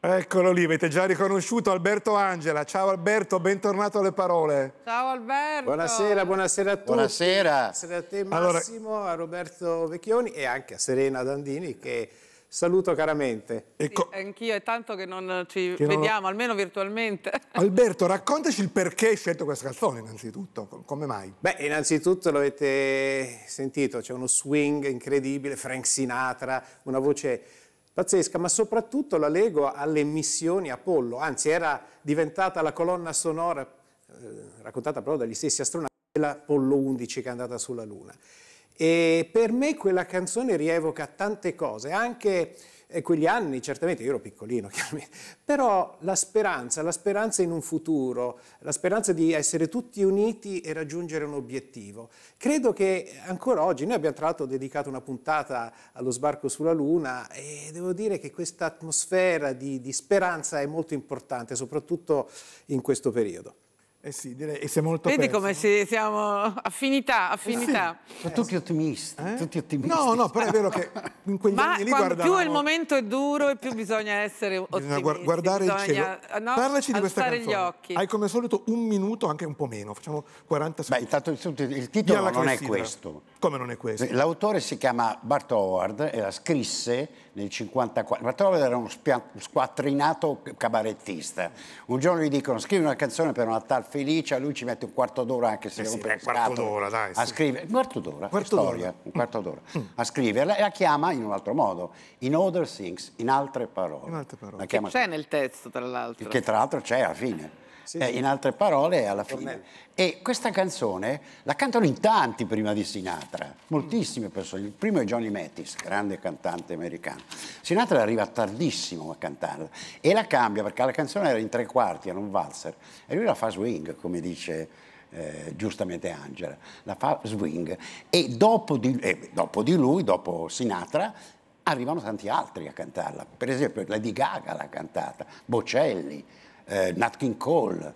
Eccolo lì, avete già riconosciuto Alberto Angela. Ciao Alberto, bentornato alle parole. Ciao Alberto. Buonasera, buonasera a tutti. Buonasera. Buonasera a te Massimo, allora... a Roberto Vecchioni e anche a Serena Dandini che saluto caramente. Sì, Anch'io, è tanto che non ci che vediamo, non... almeno virtualmente. Alberto, raccontaci il perché hai scelto questa canzone innanzitutto, come mai? Beh, innanzitutto l'avete sentito, c'è uno swing incredibile, Frank Sinatra, una voce pazzesca, ma soprattutto la leggo alle missioni Apollo, anzi era diventata la colonna sonora, eh, raccontata proprio dagli stessi astronauti, dell'Apollo 11 che è andata sulla Luna. E per me quella canzone rievoca tante cose, anche e quegli anni, certamente, io ero piccolino, chiaramente, però la speranza, la speranza in un futuro, la speranza di essere tutti uniti e raggiungere un obiettivo. Credo che ancora oggi, noi abbiamo tra l'altro dedicato una puntata allo sbarco sulla Luna e devo dire che questa atmosfera di, di speranza è molto importante, soprattutto in questo periodo. Eh sì, direi, e sei molto Vedi pessimo. come se siamo affinità, affinità. Eh sì. tutti ottimisti, eh? tutti ottimisti. No, no, però è vero che in quegli Ma anni lì guardavamo... più il momento è duro e più bisogna essere ottimisti. Bisogna guardare bisogna, il cielo. No, Parlaci di questa canzone. gli occhi. Hai come solito un minuto, anche un po' meno, facciamo 40 secondi. Beh, intanto il titolo non è questo. Come non è questo? L'autore si chiama Bart Howard e la scrisse nel 54. Bart Howard era uno squattrinato cabarettista. Un giorno gli dicono scrivi una canzone per una tal Felicia, lui ci mette un quarto d'ora anche se eh sì, rompe eh, un quarto d'ora, dai. Sì. A scrivere, un quarto d'ora, storia, un quarto d'ora, mm. a scriverla e la chiama in un altro modo, in other things, in altre parole. In altre parole. Che c'è nel testo, tra l'altro. Che tra l'altro c'è alla fine sì, eh, sì. in altre parole alla fine. E questa canzone la cantano in tanti prima di Sinatra, moltissime persone. Il primo è Johnny Mattis, grande cantante americano. Sinatra arriva tardissimo a cantarla e la cambia perché la canzone era in tre quarti, era un valzer, e lui la fa swing, come dice... Eh, giustamente Angela, la fa swing e dopo di, eh, dopo di lui, dopo Sinatra, arrivano tanti altri a cantarla. Per esempio Lady Gaga l'ha cantata, Bocelli, eh, Nat King Cole,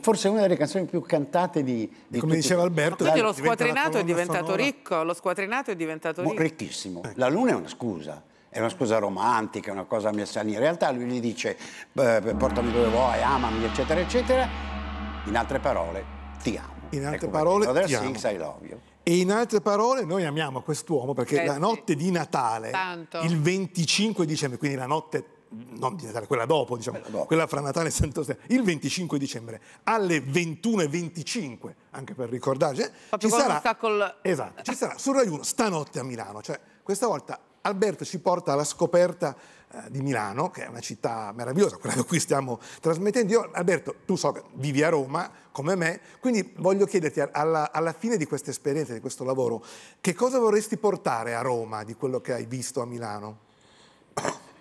forse una delle canzoni più cantate di, di come diceva Alberto quindi eh, lo squatrinato è diventato sonora. ricco lo squadrinato è diventato ricco ricchissimo la luna è una scusa è una scusa romantica, una cosa messana. In realtà lui gli dice portami dove vuoi, amami, eccetera, eccetera. In altre parole, ti amo. In altre ecco parole, ti amo. Sings, I love you. E in altre parole, noi amiamo quest'uomo perché eh, la notte sì. di Natale, Tanto. il 25 dicembre, quindi la notte non di Natale, quella dopo, diciamo, quella, dopo. quella fra Natale e Santo Stefano, il 25 dicembre alle 21.25, anche per ricordarci, eh, Proprio ci sarà, col... esatto, ci sarà sul Rai 1 stanotte a Milano, cioè questa volta Alberto ci porta alla scoperta eh, di Milano, che è una città meravigliosa, quella da cui stiamo trasmettendo. Io, Alberto, tu so che vivi a Roma come me, quindi voglio chiederti alla, alla fine di questa esperienza, di questo lavoro, che cosa vorresti portare a Roma di quello che hai visto a Milano?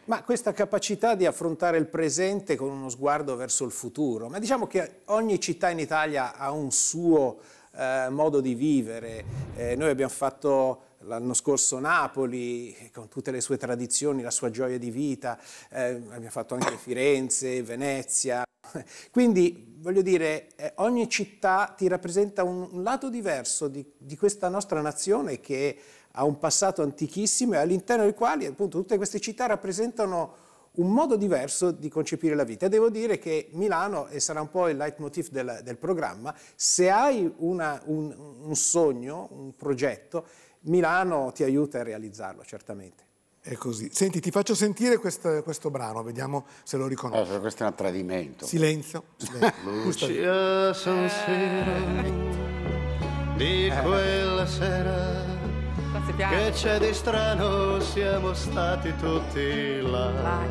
Ma questa capacità di affrontare il presente con uno sguardo verso il futuro, ma diciamo che ogni città in Italia ha un suo eh, modo di vivere. Eh, noi abbiamo fatto l'anno scorso Napoli, con tutte le sue tradizioni, la sua gioia di vita, eh, abbiamo fatto anche Firenze, Venezia. Quindi, voglio dire, eh, ogni città ti rappresenta un, un lato diverso di, di, questa nostra nazione che ha un passato antichissimo e all'interno dei quali appunto tutte queste città rappresentano un modo diverso di concepire la vita. E devo dire che Milano, e sarà un po' il leitmotiv del, del programma, se hai una, un, un sogno, un progetto, Milano ti aiuta a realizzarlo, certamente. È così. Senti, ti faccio sentire questo, questo brano, vediamo se lo riconosci. Eh, cioè, questo è un tradimento. Silenzio. Lucia, sono sera di eh, quella sera queste piante. Che c'è di strano, siamo stati tutti là. là.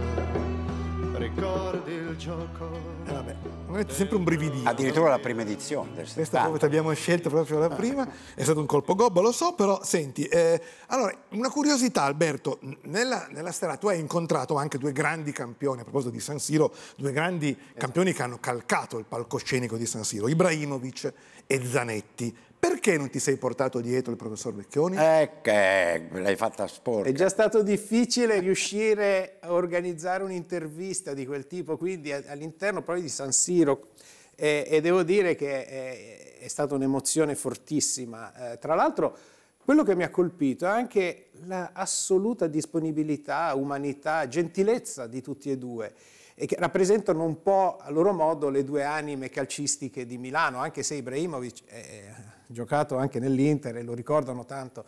Ricordi il gioco. Eh vabbè, è sempre un brividino. Addirittura la prima edizione del Questa volta abbiamo scelto proprio la prima, è stato un colpo gobbo, lo so, però senti, eh, allora, una curiosità Alberto, nella, nella sera tu hai incontrato anche due grandi campioni, a proposito di San Siro, due grandi esatto. campioni che hanno calcato il palcoscenico di San Siro, Ibrahimovic e Zanetti. Perché non ti sei portato dietro il professor Vecchioni? Ecco, eh, l'hai fatta sporca. È già stato difficile riuscire a organizzare un'intervista di quel tipo, quindi all'interno proprio di San Siro. E, e devo dire che è, è stata un'emozione fortissima. Eh, tra l'altro, quello che mi ha colpito è anche l'assoluta disponibilità, umanità, gentilezza di tutti e due e che rappresentano un po' a loro modo le due anime calcistiche di Milano, anche se Ibrahimovic è giocato anche nell'Inter e lo ricordano tanto,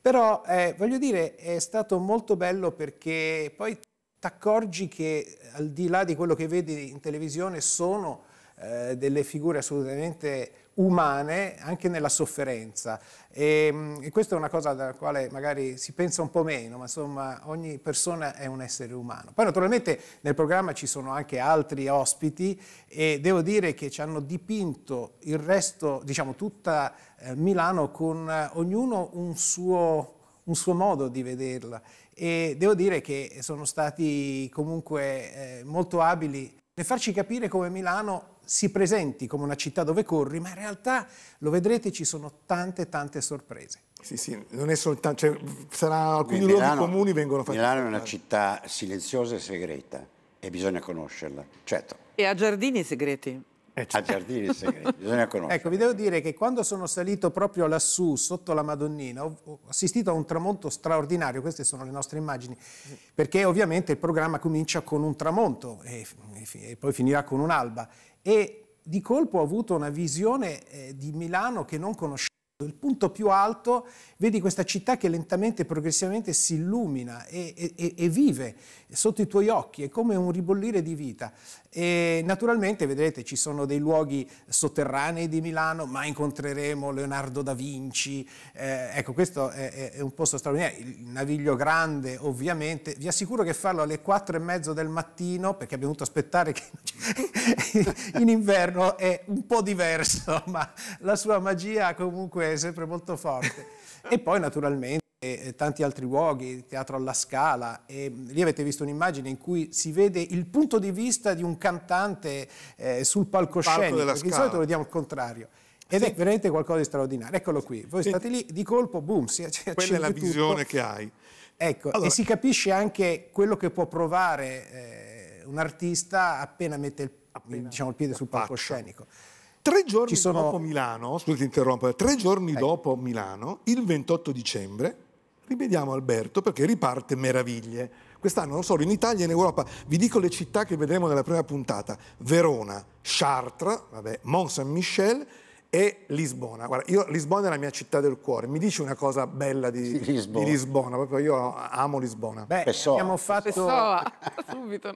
però eh, voglio dire è stato molto bello perché poi ti accorgi che al di là di quello che vedi in televisione sono eh, delle figure assolutamente umane anche nella sofferenza e, ehm, e, questa è una cosa dalla quale magari si pensa un po' meno ma insomma ogni persona è un essere umano poi naturalmente nel programma ci sono anche altri ospiti e devo dire che ci hanno dipinto il resto diciamo tutta eh, Milano con eh, ognuno un suo, un suo modo di vederla e devo dire che sono stati comunque eh, molto abili per farci capire come Milano si presenti come una città dove corri, ma in realtà, lo vedrete, ci sono tante tante sorprese. Sì, sì, non è soltanto, cioè, sarà, alcuni Milano, luoghi comuni vengono fatti. Milano è una città silenziosa e segreta e bisogna conoscerla, certo. E ha giardini segreti. Eh, cioè. A certo. giardini segreti, bisogna conoscere. Ecco, vi devo dire che quando sono salito proprio lassù, sotto la Madonnina, ho assistito a un tramonto straordinario, queste sono le nostre immagini, perché ovviamente il programma comincia con un tramonto e, e poi finirà con un'alba. E di colpo ho avuto una visione eh, di Milano che non conoscevo il punto più alto, vedi questa città che lentamente e progressivamente si illumina e, e, e, vive sotto i tuoi occhi, è come un ribollire di vita. E naturalmente, vedrete, ci sono dei luoghi sotterranei di Milano, ma incontreremo Leonardo da Vinci. Eh, ecco, questo è, è un posto straordinario. Il Naviglio Grande, ovviamente. Vi assicuro che farlo alle 4 e mezzo del mattino, perché abbiamo dovuto aspettare che in inverno è un po' diverso, ma la sua magia comunque sangue sempre molto forte. e poi naturalmente eh, tanti altri luoghi, il teatro alla Scala, e mm, lì avete visto un'immagine in cui si vede il punto di vista di un cantante eh, sul palcoscenico, perché di solito lo vediamo il contrario. Ed sì. è veramente qualcosa di straordinario. Eccolo qui, voi sì. state lì, di colpo, boom, si accende Quella è la tutto. visione che hai. Ecco, allora. e si capisce anche quello che può provare eh, un artista appena mette il, appena diciamo, il piede sul palcoscenico. Faccia. Tre giorni sono... dopo Milano, scusate interrompere, eh, tre giorni eh. dopo Milano, il 28 dicembre, rivediamo Alberto perché riparte Meraviglie. Quest'anno non solo in Italia e in Europa. Vi dico le città che vedremo nella prima puntata. Verona, Chartres, Mont-Saint-Michel, e Lisbona. Guarda, io, Lisbona è la mia città del cuore. Mi dici una cosa bella di, sì, Lisbona. di Lisbona. Proprio io amo Lisbona. Beh, Pessoa. abbiamo fatto... Pessoa, subito.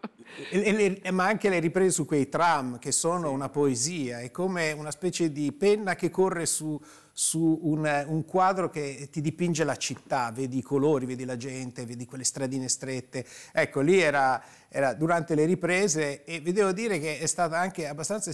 e, e, ma anche le riprese su quei tram, che sono sì. una poesia. È come una specie di penna che corre su, su un, un, quadro che ti dipinge la città, vedi i colori, vedi la gente, vedi quelle stradine strette. Ecco, lì era, era durante le riprese e vi devo dire che è stata anche abbastanza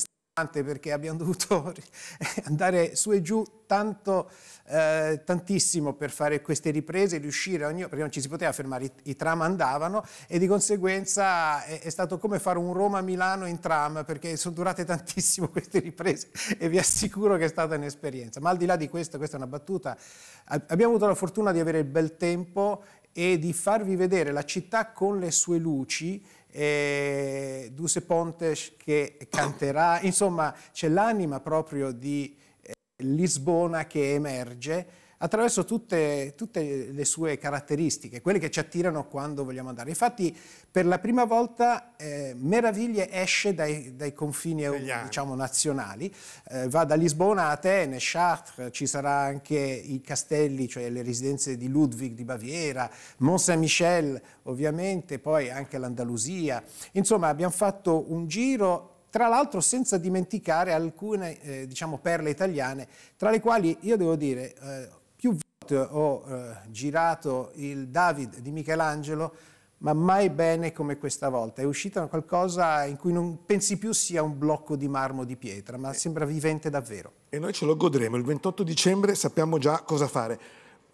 perché abbiamo dovuto andare su e giù tanto, eh, tantissimo per fare queste riprese, riuscire ogni, perché non ci si poteva fermare, i, i tram andavano e di conseguenza è, è stato come fare un Roma-Milano in tram perché sono durate tantissimo queste riprese e vi assicuro che è stata un'esperienza. Ma al di là di questo, questa è una battuta, abbiamo avuto la fortuna di avere il bel tempo e di farvi vedere la città con le sue luci e eh, Duse Pontes che canterà, insomma c'è l'anima proprio di eh, Lisbona che emerge attraverso tutte, tutte, le sue caratteristiche, quelle che ci attirano quando vogliamo andare. Infatti per la prima volta eh, Meraviglie esce dai, dai confini eh, diciamo, nazionali, eh, va da Lisbona a Atene, Chartres, ci saranno anche i castelli, cioè le residenze di Ludwig di Baviera, Mont Saint-Michel ovviamente, poi anche l'Andalusia. Insomma abbiamo fatto un giro tra l'altro senza dimenticare alcune eh, diciamo, perle italiane, tra le quali io devo dire... Eh, ho eh, girato il David di Michelangelo, ma mai bene come questa volta. È uscita qualcosa in cui non pensi più sia un blocco di marmo o di pietra, ma eh. sembra vivente davvero. E noi ce lo godremo. Il 28 dicembre sappiamo già cosa fare.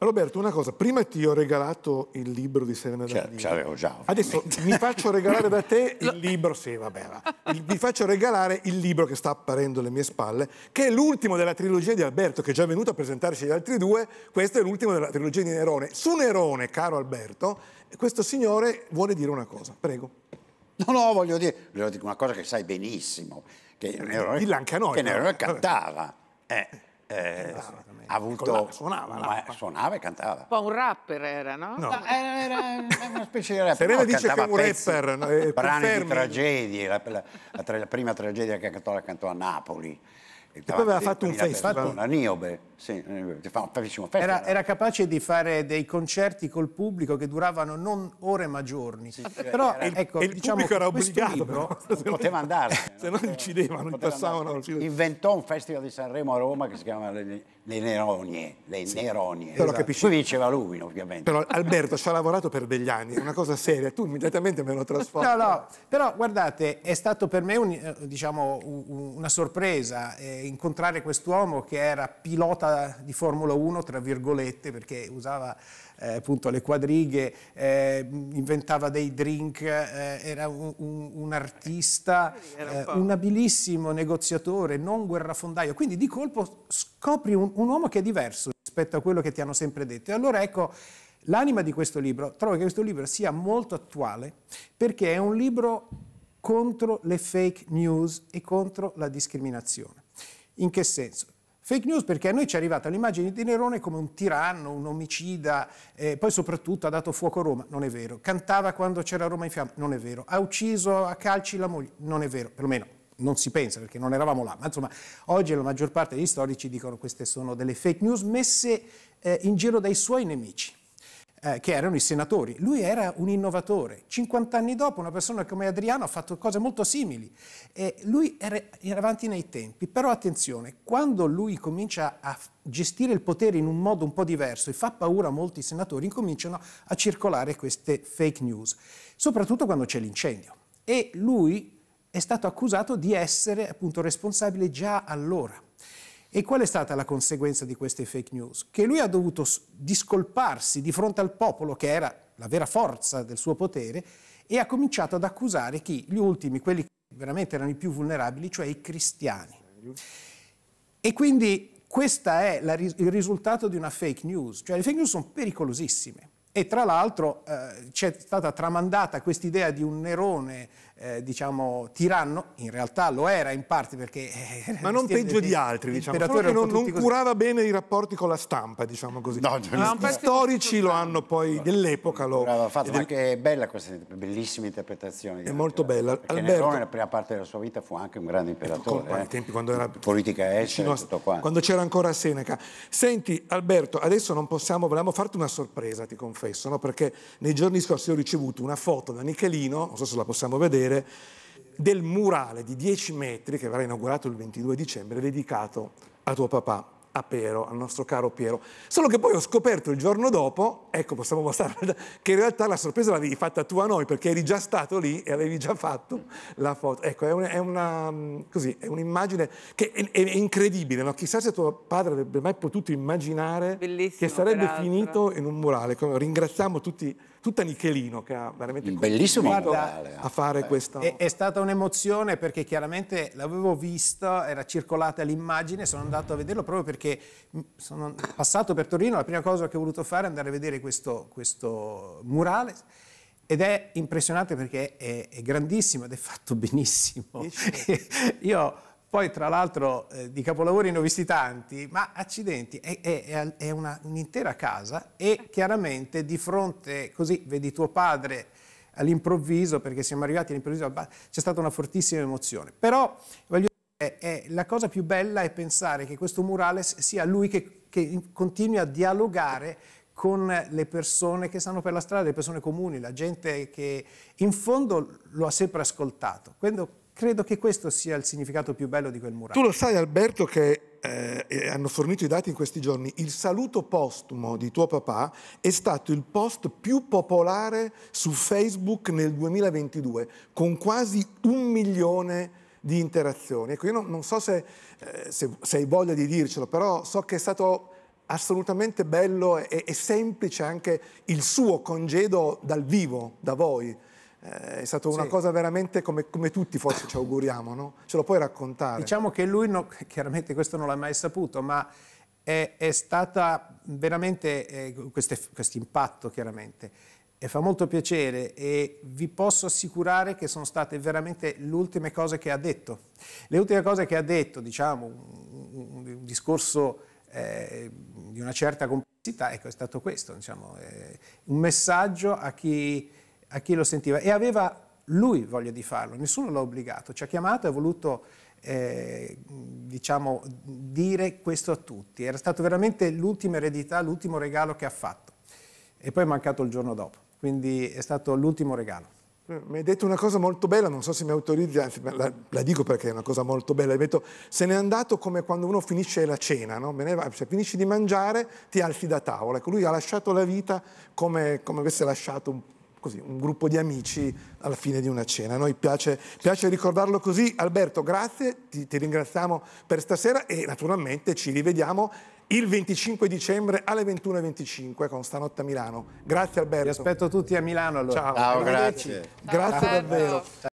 Roberto, una cosa, prima ti ho regalato il libro di Serena cioè, D'Arino. Ce l'avevo già. Adesso mi faccio regalare da te il libro, sì, vabbè, va. mi faccio regalare il libro che sta apparendo alle mie spalle, che è l'ultimo della trilogia di Alberto, che è già venuto a presentarci gli altri due, questo è l'ultimo della trilogia di Nerone. Su Nerone, caro Alberto, questo signore vuole dire una cosa, prego. No, no, voglio dire, voglio dire una cosa che sai benissimo, che Nerone, Dilla anche a noi, che Nerone cantava. Eh eh, ha avuto... Suonava, ma, suonava e cantava. Un po' un rapper era, no? no. no era, una specie di rapper. Serena no, dice che è un pezzi, rapper. Eh, brani confermi. di tragedie, la, la, la, la, prima tragedia che cantò la cantò a Napoli. E, poi aveva fatto un festival. Fatto una niobe. Sì, eh, fa festa. Era, era, capace di fare dei concerti col pubblico che duravano non ore ma giorni. Sì, però era, ecco, il diciamo pubblico era obbligato, libro, non poteva andare. se no li uccidevano, li passavano. Inventò un festival di Sanremo a Roma che si chiamava Le, le Neronie. Le sì. Neronie. Però esatto. capisci. Lui diceva lui, ovviamente. Però Alberto ci ha lavorato per degli anni, è una cosa seria, tu immediatamente me lo trasformi. No, no, però guardate, è stato per me un, eh, diciamo, una sorpresa eh, incontrare quest'uomo che era pilota di Formula 1, tra virgolette, perché usava eh, appunto le quadrighe, eh, inventava dei drink, eh, era un, un, un artista, era un, eh, un, abilissimo negoziatore, non guerrafondaio. Quindi di colpo scopri un, uomo che è diverso rispetto a quello che ti hanno sempre detto. E allora ecco, l'anima di questo libro, trovo che questo libro sia molto attuale perché è un libro contro le fake news e contro la discriminazione. In che senso? Fake news perché a noi ci è arrivata l'immagine di Nerone come un tiranno, un omicida, eh, poi soprattutto ha dato fuoco a Roma, non è vero. Cantava quando c'era Roma in fiamme, non è vero. Ha ucciso a calci la moglie, non è vero, perlomeno non si pensa perché non eravamo là, ma insomma oggi la maggior parte degli storici dicono che queste sono delle fake news messe eh, in giro dai suoi nemici eh, che erano i senatori. Lui era un innovatore. 50 anni dopo una persona come Adriano ha fatto cose molto simili. E lui era, era avanti nei tempi, però attenzione, quando lui comincia a gestire il potere in un modo un po' diverso e fa paura a molti senatori, incominciano a circolare queste fake news, soprattutto quando c'è l'incendio. E lui è stato accusato di essere appunto responsabile già allora e qual è stata la conseguenza di queste fake news? Che lui ha dovuto discolparsi di fronte al popolo, che era la vera forza del suo potere, e ha cominciato ad accusare chi? Gli ultimi, quelli che veramente erano i più vulnerabili, cioè i cristiani. E quindi questo è la, il risultato di una fake news, cioè le fake news sono pericolosissime. E tra l'altro eh, c'è stata tramandata quest'idea di un Nerone eh, diciamo, tiranno, in realtà lo era in parte perché... Eh, Ma non peggio di altri, diciamo, solo che non, non curava bene i rapporti con la stampa, diciamo così. No, no, gli storici lo hanno poi, no, dell'epoca lo... fatto, del... è bella questa bellissima interpretazione. È molto bella. Perché Alberto... Nerone, nella prima parte della sua vita fu anche un grande ecco, imperatore. Con, eh? tempi, quando era... Politica estera tutto quanto. Quando c'era ancora Seneca. Senti, Alberto, adesso non possiamo, volevamo farti una sorpresa, ti confesso, no? perché nei giorni scorsi ho ricevuto una foto da Nichelino, non so se la possiamo vedere, vedere del murale di 10 metri che verrà inaugurato il 22 dicembre dedicato a tuo papà a Piero, al nostro caro Piero. Solo che poi ho scoperto il giorno dopo, ecco possiamo mostrare, che in realtà la sorpresa l'avevi fatta tu a noi perché eri già stato lì e avevi già fatto la foto. Ecco, è, una, così, è, un'immagine che è, è incredibile, no? chissà se tuo padre avrebbe mai potuto immaginare Bellissimo, che sarebbe finito in un murale. Ecco, ringraziamo tutti tutta Nichelino che ha veramente bellissimo a fare eh, eh. questo. È, è stata un'emozione perché chiaramente l'avevo visto, era circolata l'immagine, sono andato a vederlo proprio perché sono passato per Torino, la prima cosa che ho voluto fare è andare a vedere questo, questo murale ed è impressionante perché è, è grandissimo ed è fatto benissimo. Io poi tra l'altro eh, di capolavori ne ho visti tanti, ma accidenti, è, è, è un'intera casa e chiaramente di fronte, così vedi tuo padre all'improvviso, perché siamo arrivati all'improvviso, c'è stata una fortissima emozione. Però voglio dire, è, la cosa più bella è pensare che questo murales sia lui che, che continui a dialogare con le persone che stanno per la strada, le persone comuni, la gente che in fondo lo ha sempre ascoltato. Quando Credo che questo sia il significato più bello di quel murale. Tu lo sai Alberto che eh, hanno fornito i dati in questi giorni, il saluto postumo di tuo papà è stato il post più popolare su Facebook nel 2022, con quasi un milione di interazioni. Ecco, io non, non so se, eh, se, se hai voglia di dircelo, però so che è stato assolutamente bello e, e semplice anche il suo congedo dal vivo, da voi. Eh, è stata una sì. cosa veramente come, come, tutti forse ci auguriamo, no? Ce lo puoi raccontare? Diciamo che lui, no, chiaramente questo non l'ha mai saputo, ma è, è stata veramente, eh, questo impatto chiaramente, e fa molto piacere e vi posso assicurare che sono state veramente le ultime cose che ha detto. Le ultime cose che ha detto, diciamo, un, un discorso eh, di una certa complessità, ecco, è stato questo, diciamo, eh, un messaggio a chi a chi lo sentiva e aveva lui voglia di farlo, nessuno l'ha obbligato, ci ha chiamato e ha voluto eh, diciamo, dire questo a tutti, era stato veramente l'ultima eredità, l'ultimo regalo che ha fatto e poi è mancato il giorno dopo, quindi è stato l'ultimo regalo. Mi hai detto una cosa molto bella, non so se mi autorizzi, la, la, dico perché è una cosa molto bella. Hai detto, se n'è andato come quando uno finisce la cena, no? se cioè, finisci di mangiare ti alzi da tavola. Ecco, lui ha lasciato la vita come, come avesse lasciato un così, un gruppo di amici alla fine di una cena. A noi piace, piace ricordarlo così. Alberto, grazie, ti, ti, ringraziamo per stasera e naturalmente ci rivediamo il 25 dicembre alle 21.25 con Stanotte a Milano. Grazie Alberto. Ti aspetto tutti a Milano allora. Ciao, Ciao grazie. Grazie Ciao, davvero. Ciao.